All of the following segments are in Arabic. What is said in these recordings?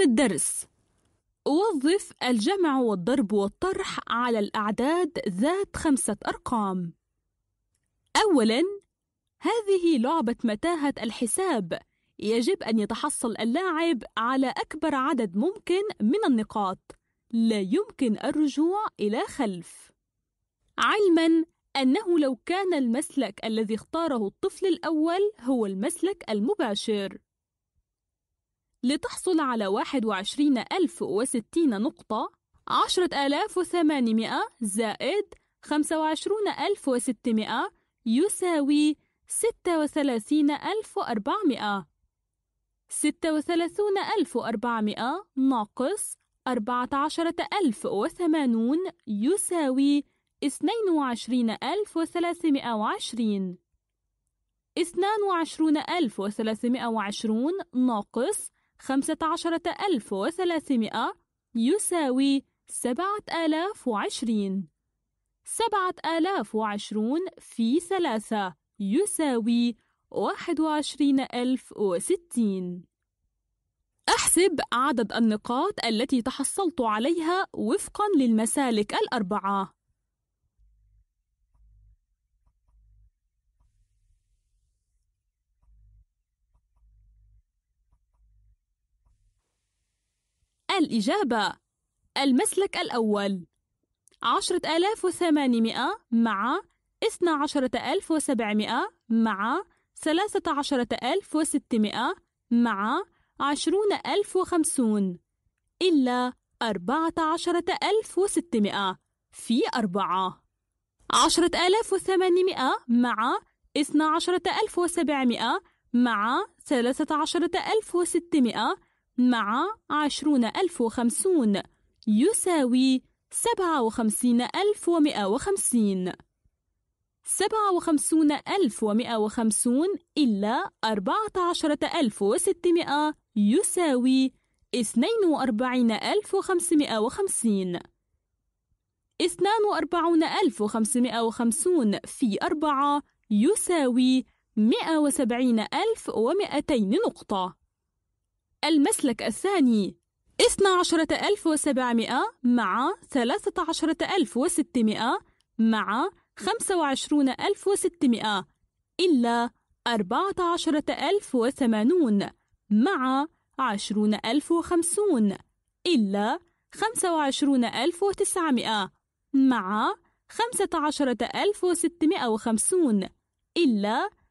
أهم الدرس وظف الجمع والضرب والطرح على الأعداد ذات خمسة أرقام أولاً هذه لعبة متاهة الحساب يجب أن يتحصل اللاعب على أكبر عدد ممكن من النقاط لا يمكن الرجوع إلى خلف علماً أنه لو كان المسلك الذي اختاره الطفل الأول هو المسلك المباشر لتحصل على 21060 نقطة 10800 زائد 25600 يساوي 36400 36400 ناقص 14080 يساوي 22320 22320 ناقص خمسة عشرة ألف وثلاثمائة يساوي سبعة آلاف وعشرين سبعة آلاف وعشرون في ثلاثة يساوي واحد وعشرين ألف وستين أحسب عدد النقاط التي تحصلت عليها وفقا للمسالك الأربعة الإجابة المسلك الأول عشرة آلاف وثمانمائة مع اثنا عشرة ألف وسبعمائة مع ثلاثة عشرة ألف وستمائة مع عشرون ألف وخمسون إلا أربعة عشرة ألف وستمائة في أربعة عشرة آلاف وثمانمائة مع اثنا عشرة ألف وسبعمائة مع ثلاثة عشرة ألف وستمائة مع عشرون ألف وخمسون يساوي سبعة وخمسين ألف ومئة وخمسين سبعة وخمسون ألف ومئة وخمسون إلا أربعة عشرة ألف وستمائة يساوي اثنين وأربعين ألف وخمسمائة وخمسين اثنان وأربعون ألف وخمسمائة وخمسون في أربعة يساوي مئة وسبعين ألف ومئتين نقطة المسلك الثاني 12700 مع 13600 مع 25600 إلا 14080 مع 20050 إلا 25900 مع 15650 إلا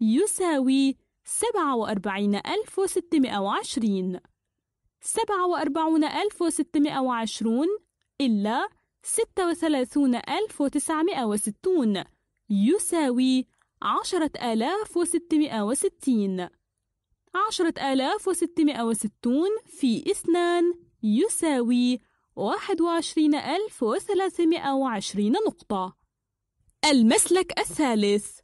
يساوي 47620 47620 إلا 36960 يساوي 10660 10660 في 2 يساوي 21320 نقطة المسلك الثالث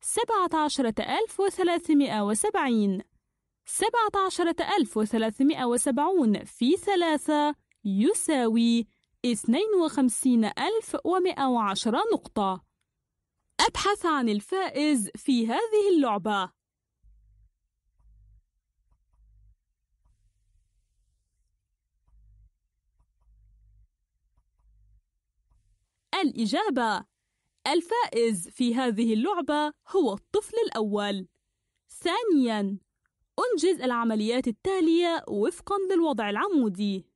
سبعة عشرة ألف وثلاثمائة وسبعين سبعة عشرة ألف وثلاثمائة وسبعون في ثلاثة يساوي اثنين وخمسين ألف ومائة وعشرة نقطة أبحث عن الفائز في هذه اللعبة الإجابة الفائز في هذه اللعبة هو الطفل الأول. ثانياً، أنجز العمليات التالية وفقاً للوضع العمودي.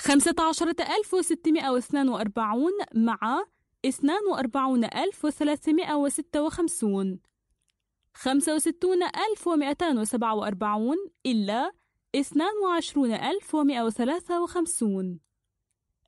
15642 مع 42356 65247 إلا 22153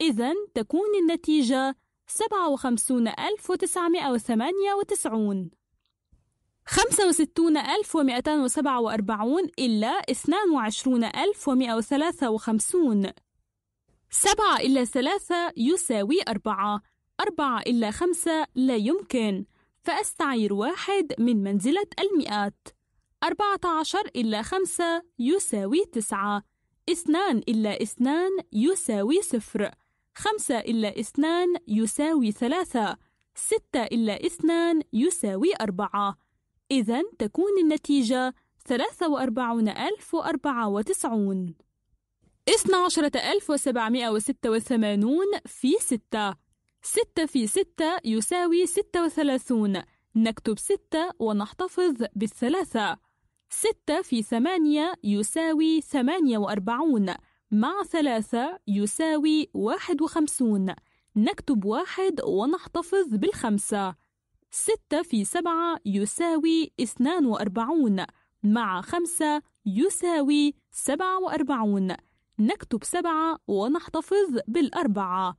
إذا تكون النتيجة 57998 65247 إلا 22153 سبعة إلا ثلاثة يساوي أربعة أربعة إلا خمسة لا يمكن فأستعير واحد من منزلة المئات أربعة عشر إلا خمسة يساوي تسعة اثنان إلا اثنان يساوي صفر خمسة إلا اثنان يساوي ثلاثة ستة إلا اثنان يساوي أربعة إذا تكون النتيجة ثلاثة وأربعون ألف وأربعة وتسعون اثنى عشرة ألف وسبعمائة وستة وثمانون في ستة ستة في ستة يساوي ستة وثلاثون نكتب ستة ونحتفظ بالثلاثة ستة في ثمانية يساوي ثمانية وأربعون مع ثلاثة يساوي واحد وخمسون نكتب واحد ونحتفظ بالخمسة ستة في سبعة يساوي اثنان وأربعون مع خمسة يساوي سبعة وأربعون نكتب سبعة ونحتفظ بالأربعة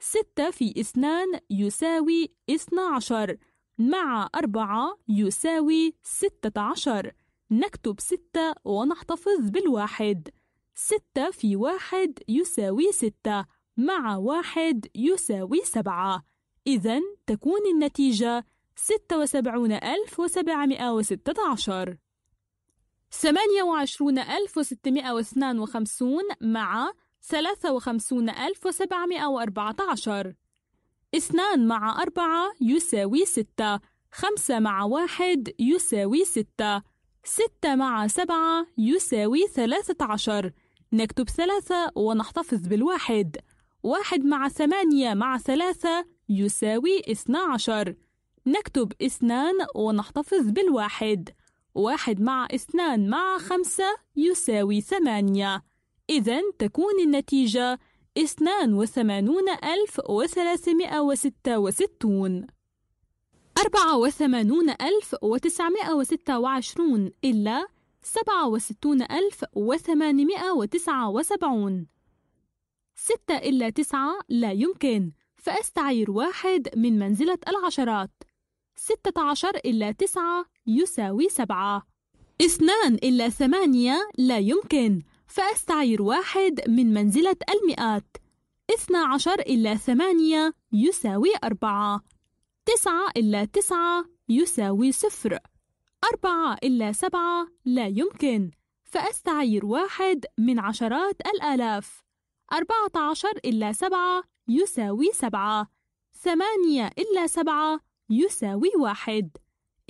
ستة في اثنان يساوي اثنى عشر مع أربعة يساوي ستة عشر نكتب ستة ونحتفظ بالواحد ستة في واحد يساوي ستة مع واحد يساوي سبعة إذا تكون النتيجة ستة وسبعون ألف وسبعمائة وستة عشر ثمانية وعشرون ألف وستمائة واثنان وخمسون مع ثلاثة وخمسون ألف وسبعمائة وأربعة عشر اثنان مع أربعة يساوي ستة خمسة مع واحد يساوي ستة ستة مع سبعة يساوي ثلاثة عشر نكتب ثلاثة ونحتفظ بالواحد واحد مع ثمانية مع ثلاثة يساوي اثنا عشر نكتب اثنان ونحتفظ بالواحد واحد مع اثنان مع خمسة يساوي ثمانية إذا تكون النتيجة اثنان وثمانون ألف وثلاثمائة وستة وستون أربعة وثمانون ألف وتسعمائة وستة وعشرون إلا 67879 ستة إلا تسعة لا يمكن فأستعير واحد من منزلة العشرات ستة عشر إلا تسعة يساوي سبعة اثنان إلا ثمانية لا يمكن فأستعير واحد من منزلة المئات اثنا عشر إلا ثمانية يساوي أربعة تسعة إلا تسعة يساوي صفر أربعة إلا سبعة لا يمكن فأستعير واحد من عشرات الآلاف أربعة عشر إلا سبعة يساوي سبعة ثمانية إلا سبعة يساوي واحد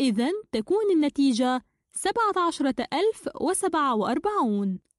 إذن تكون النتيجة سبعة عشرة ألف وسبعة وأربعون